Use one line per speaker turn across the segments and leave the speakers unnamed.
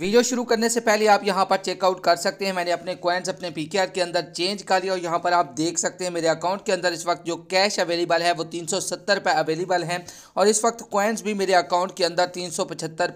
video शुरू करने से पहले आप यहां पर चेकआउट कर सकते हैं मैंने अपने कॉइन्स अपने पी के अंदर चेंज कर लिया और यहां पर आप देख सकते हैं मेरे अकाउंट के अंदर इस वक्त जो कैश अवेलेबल है वो तीन सौ अवेलेबल हैं और इस वक्त कॉइन्स भी मेरे अकाउंट के अंदर तीन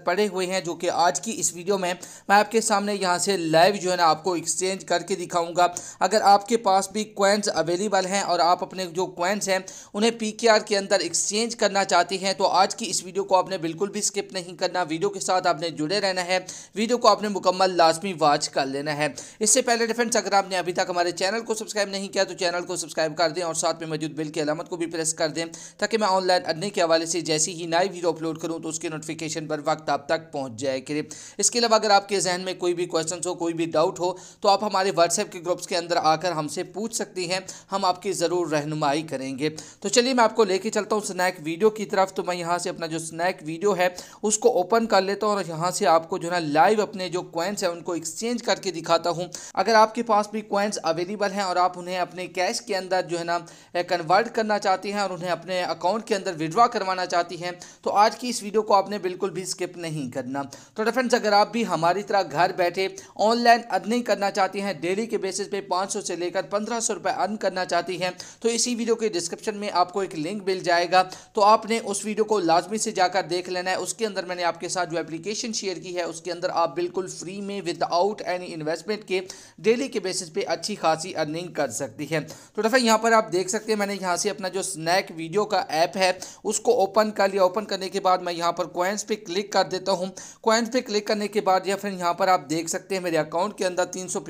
पड़े हुए हैं जो कि आज की इस वीडियो में मैं आपके सामने यहाँ से लाइव जो है ना आपको एक्सचेंज करके दिखाऊँगा अगर आपके पास भी कॉइन्स अवेलेबल हैं और आप अपने जो कॉइन्स हैं उन्हें पी के अंदर एक्सचेंज करना चाहते हैं तो आज की इस वीडियो को आपने बिल्कुल भी स्किप नहीं करना वीडियो के साथ आपने जुड़े रहना है वीडियो को आपने मुकम्मल लाजमी वॉच कर लेना है इससे पहले डिफेंड्स अगर आपने अभी तक हमारे चैनल को सब्सक्राइब नहीं किया तो चैनल को सब्सक्राइब कर दें और साथ में मौजूद बिल की अलामत को भी प्रेस कर दें ताकि मैं ऑनलाइन अर्निंग के हवाले से जैसी ही नई वीडियो अपलोड करूँ तो उसके नोटिफिकेशन पर वक्त आप तक पहुँच जाए करें इसके अलावा अगर आपके जहन में कोई भी क्वेश्चन हो कोई भी डाउट हो तो आप हमारे व्हाट्सएप के ग्रुप्स के अंदर आकर हमसे पूछ सकती हैं हम आपकी ज़रूर रहनुमाई करेंगे तो चलिए मैं आपको लेके चलता हूँ स्नैक वीडियो की तरफ तो मैं यहाँ से अपना जो स्नैक वीडियो है उसको ओपन कर लेता हूँ और यहाँ से आपको जो है लाइव अपने जो क्वेंस हैं उनको एक्सचेंज करके दिखाता हूँ अगर आपके पास भी क्वेंस अवेलेबल हैं और आप उन्हें अपने कैश के अंदर जो है ना कन्वर्ट करना चाहती हैं और उन्हें अपने अकाउंट के अंदर विड्रॉ करवाना चाहती हैं तो आज की इस वीडियो को आपने बिल्कुल भी स्किप नहीं करना तो फ्रेंड्स अगर आप भी हमारी तरह घर बैठे ऑनलाइन अर्निंग करना चाहती हैं डेली के बेसिस पे 500 से लेकर पंद्रह सौ अर्न करना चाहती हैं तो इसी वीडियो के डिस्क्रिप्शन में आपको एक लिंक मिल जाएगा तो आपने उस वीडियो को लाजमी से जाकर देख लेना है उसके अंदर मैंने आपके साथ जो एप्लीकेशन शेयर की है उसके अंदर अंदर आप बिल्कुल फ्री में विदाउट एनी इन्वेस्टमेंट के डेली के बेसिस पे अच्छी खासी अर्निंग कर सकती है तो दफ़ा यहाँ पर आप देख सकते हैं मैंने यहाँ से अपना जो स्नैक वीडियो का ऐप है उसको ओपन कर लिया ओपन करने के बाद मैं यहाँ पर कोइंस पे क्लिक कर देता हूँ कोइंस पे क्लिक करने के बाद या फिर यहाँ पर आप देख सकते हैं मेरे अकाउंट के अंदर तीन सौ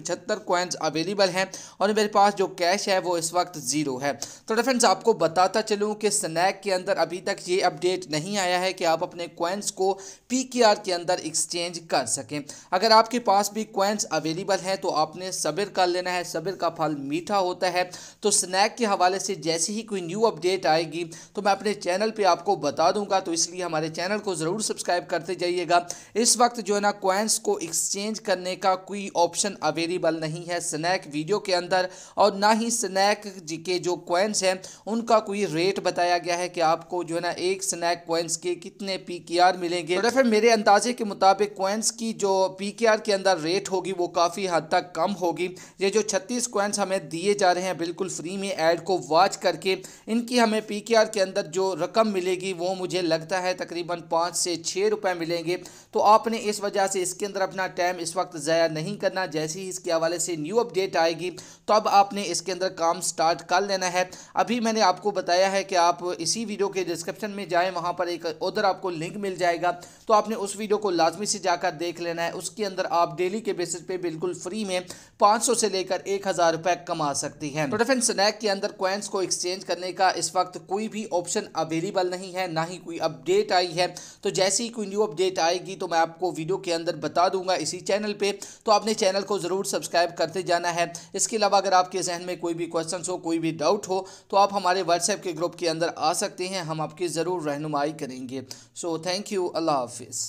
कोइंस अवेलेबल हैं और मेरे पास जो कैश है वो इस वक्त ज़ीरो है तो डिफ्रेंड्स आपको बताता चलूँ कि स्नैक के अंदर अभी तक ये अपडेट नहीं आया है कि आप अपने कोइंस को पी के अंदर एक्सचेंज कर कर सकें अगर आपके पास भी क्वेंस अवेलेबल हैं तो आपने सब्र कर लेना है सब्र का फल मीठा होता है तो स्नैक के हवाले से जैसे ही कोई न्यू अपडेट आएगी तो मैं अपने चैनल पर आपको बता दूंगा तो इसलिए हमारे चैनल को ज़रूर सब्सक्राइब करते जाइएगा इस वक्त जो है ना क्वेंस को एक्सचेंज करने का कोई ऑप्शन अवेलेबल नहीं है स्नैक वीडियो के अंदर और ना ही स्नैक के जो क्वेंस हैं उनका कोई रेट बताया गया है कि आपको जो है ना एक स्नैक क्वेंस के कितने पी मिलेंगे तो फिर मेरे अंदाजे के मुताबिक क्वेंस की जो पी के आर के अंदर रेट होगी वो काफ़ी हद तक कम होगी ये जो छत्तीस कोइंस हमें दिए जा रहे हैं बिल्कुल फ्री में ऐड को वॉच करके इनकी हमें पी के अंदर जो रकम मिलेगी वो मुझे लगता है तकरीबन पाँच से छः रुपये मिलेंगे तो आपने इस वजह से इसके अंदर अपना टाइम इस वक्त ज़ाया नहीं करना जैसे ही इसके हवाले से न्यू अपडेट आएगी तो अब आपने इसके अंदर काम स्टार्ट कर लेना है अभी मैंने आपको बताया है कि आप इसी वीडियो के डिस्क्रिप्शन में जाएँ वहाँ पर एक उधर आपको लिंक मिल जाएगा तो आपने उस वीडियो को लाजमी से जाकर देख लेना है उसके अंदर आप डेली के बेसिस पे बिल्कुल फ्री में 500 से लेकर एक हज़ार रुपए कमा सकती हैं तो डिफेंस स्नैक के अंदर क्वेंस को एक्सचेंज करने का इस वक्त कोई भी ऑप्शन अवेलेबल नहीं है ना ही कोई अपडेट आई है तो जैसे ही कोई न्यू अपडेट आएगी तो मैं आपको वीडियो के अंदर बता दूंगा इसी चैनल पर तो आपने चैनल को ज़रूर सब्सक्राइब करते जाना है इसके अलावा अगर आपके जहन में कोई भी क्वेश्चन हो कोई भी डाउट हो तो आप हमारे व्हाट्सएप के ग्रुप के अंदर आ सकते हैं हम आपकी ज़रूर रहनुमाई करेंगे सो थैंक यू अल्लाह हाफिज़